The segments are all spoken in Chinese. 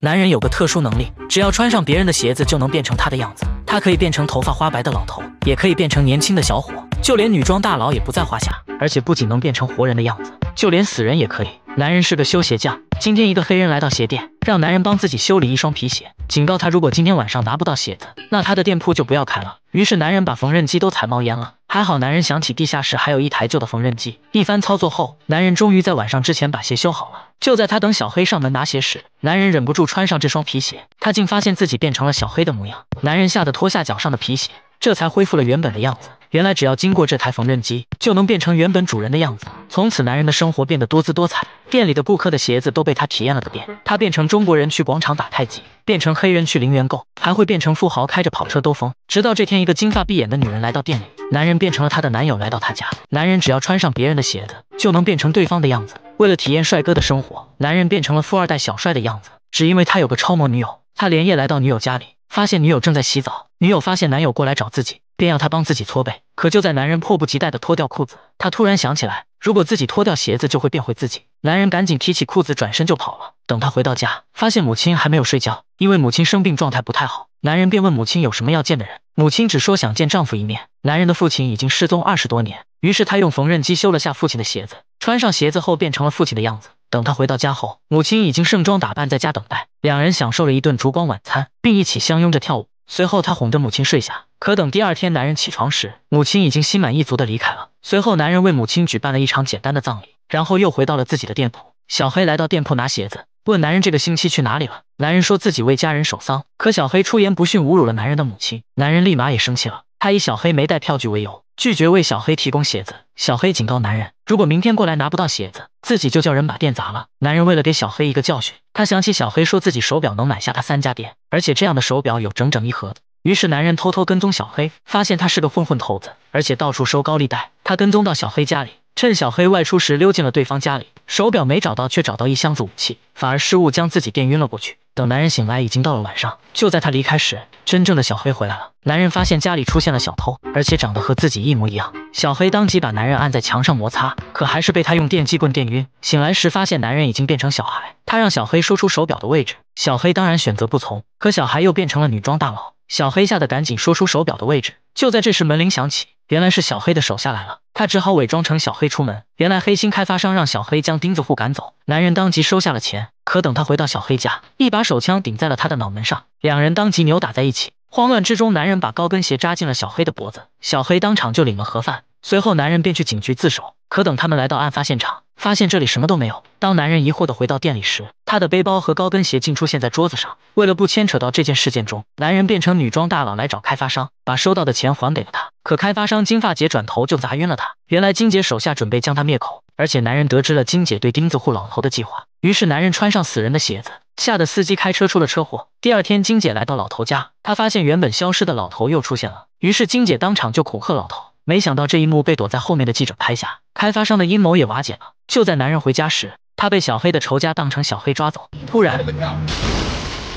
男人有个特殊能力，只要穿上别人的鞋子，就能变成他的样子。他可以变成头发花白的老头，也可以变成年轻的小伙，就连女装大佬也不在话下。而且不仅能变成活人的样子，就连死人也可以。男人是个修鞋匠，今天一个黑人来到鞋店，让男人帮自己修理一双皮鞋，警告他如果今天晚上拿不到鞋子，那他的店铺就不要开了。于是男人把缝纫机都踩冒烟了。还好，男人想起地下室还有一台旧的缝纫机，一番操作后，男人终于在晚上之前把鞋修好了。就在他等小黑上门拿鞋时，男人忍不住穿上这双皮鞋，他竟发现自己变成了小黑的模样。男人吓得脱下脚上的皮鞋，这才恢复了原本的样子。原来只要经过这台缝纫机，就能变成原本主人的样子。从此，男人的生活变得多姿多彩。店里的顾客的鞋子都被他体验了个遍。他变成中国人去广场打太极，变成黑人去零元购，还会变成富豪开着跑车兜风。直到这天，一个金发碧眼的女人来到店里，男人变成了她的男友来到她家。男人只要穿上别人的鞋子，就能变成对方的样子。为了体验帅哥的生活，男人变成了富二代小帅的样子，只因为他有个超模女友。他连夜来到女友家里，发现女友正在洗澡。女友发现男友过来找自己。便要他帮自己搓背，可就在男人迫不及待地脱掉裤子，他突然想起来，如果自己脱掉鞋子，就会变回自己。男人赶紧提起裤子，转身就跑了。等他回到家，发现母亲还没有睡觉，因为母亲生病，状态不太好。男人便问母亲有什么要见的人，母亲只说想见丈夫一面。男人的父亲已经失踪二十多年，于是他用缝纫机修了下父亲的鞋子，穿上鞋子后变成了父亲的样子。等他回到家后，母亲已经盛装打扮，在家等待。两人享受了一顿烛光晚餐，并一起相拥着跳舞。随后，他哄着母亲睡下。可等第二天男人起床时，母亲已经心满意足的离开了。随后，男人为母亲举办了一场简单的葬礼，然后又回到了自己的店铺。小黑来到店铺拿鞋子，问男人这个星期去哪里了。男人说自己为家人守丧。可小黑出言不逊，侮辱了男人的母亲，男人立马也生气了。他以小黑没带票据为由，拒绝为小黑提供鞋子。小黑警告男人，如果明天过来拿不到鞋子，自己就叫人把店砸了。男人为了给小黑一个教训，他想起小黑说自己手表能买下他三家店，而且这样的手表有整整一盒。于是男人偷偷跟踪小黑，发现他是个混混头子，而且到处收高利贷。他跟踪到小黑家里。趁小黑外出时，溜进了对方家里，手表没找到，却找到一箱子武器，反而失误将自己电晕了过去。等男人醒来，已经到了晚上。就在他离开时，真正的小黑回来了。男人发现家里出现了小偷，而且长得和自己一模一样。小黑当即把男人按在墙上摩擦，可还是被他用电击棍电晕。醒来时发现男人已经变成小孩，他让小黑说出手表的位置，小黑当然选择不从。可小孩又变成了女装大佬，小黑吓得赶紧说出手表的位置。就在这时，门铃响起。原来是小黑的手下来了，他只好伪装成小黑出门。原来黑心开发商让小黑将钉子户赶走，男人当即收下了钱。可等他回到小黑家，一把手枪顶在了他的脑门上，两人当即扭打在一起。慌乱之中，男人把高跟鞋扎进了小黑的脖子，小黑当场就领了盒饭。随后男人便去警局自首。可等他们来到案发现场，发现这里什么都没有。当男人疑惑的回到店里时，他的背包和高跟鞋竟出现在桌子上。为了不牵扯到这件事件中，男人变成女装大佬来找开发商，把收到的钱还给了他。可开发商金发姐转头就砸晕了他。原来金姐手下准备将他灭口，而且男人得知了金姐对钉子户老头的计划，于是男人穿上死人的鞋子，吓得司机开车出了车祸。第二天，金姐来到老头家，她发现原本消失的老头又出现了，于是金姐当场就恐吓老头。没想到这一幕被躲在后面的记者拍下，开发商的阴谋也瓦解了。就在男人回家时，他被小黑的仇家当成小黑抓走。突然，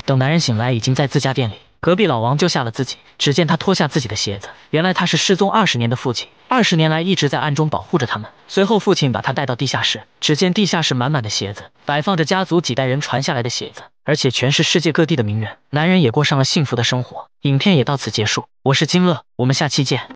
等男人醒来，已经在自家店里。隔壁老王救下了自己。只见他脱下自己的鞋子，原来他是失踪二十年的父亲，二十年来一直在暗中保护着他们。随后父亲把他带到地下室，只见地下室满满的鞋子，摆放着家族几代人传下来的鞋子，而且全是世界各地的名人。男人也过上了幸福的生活。影片也到此结束。我是金乐，我们下期见。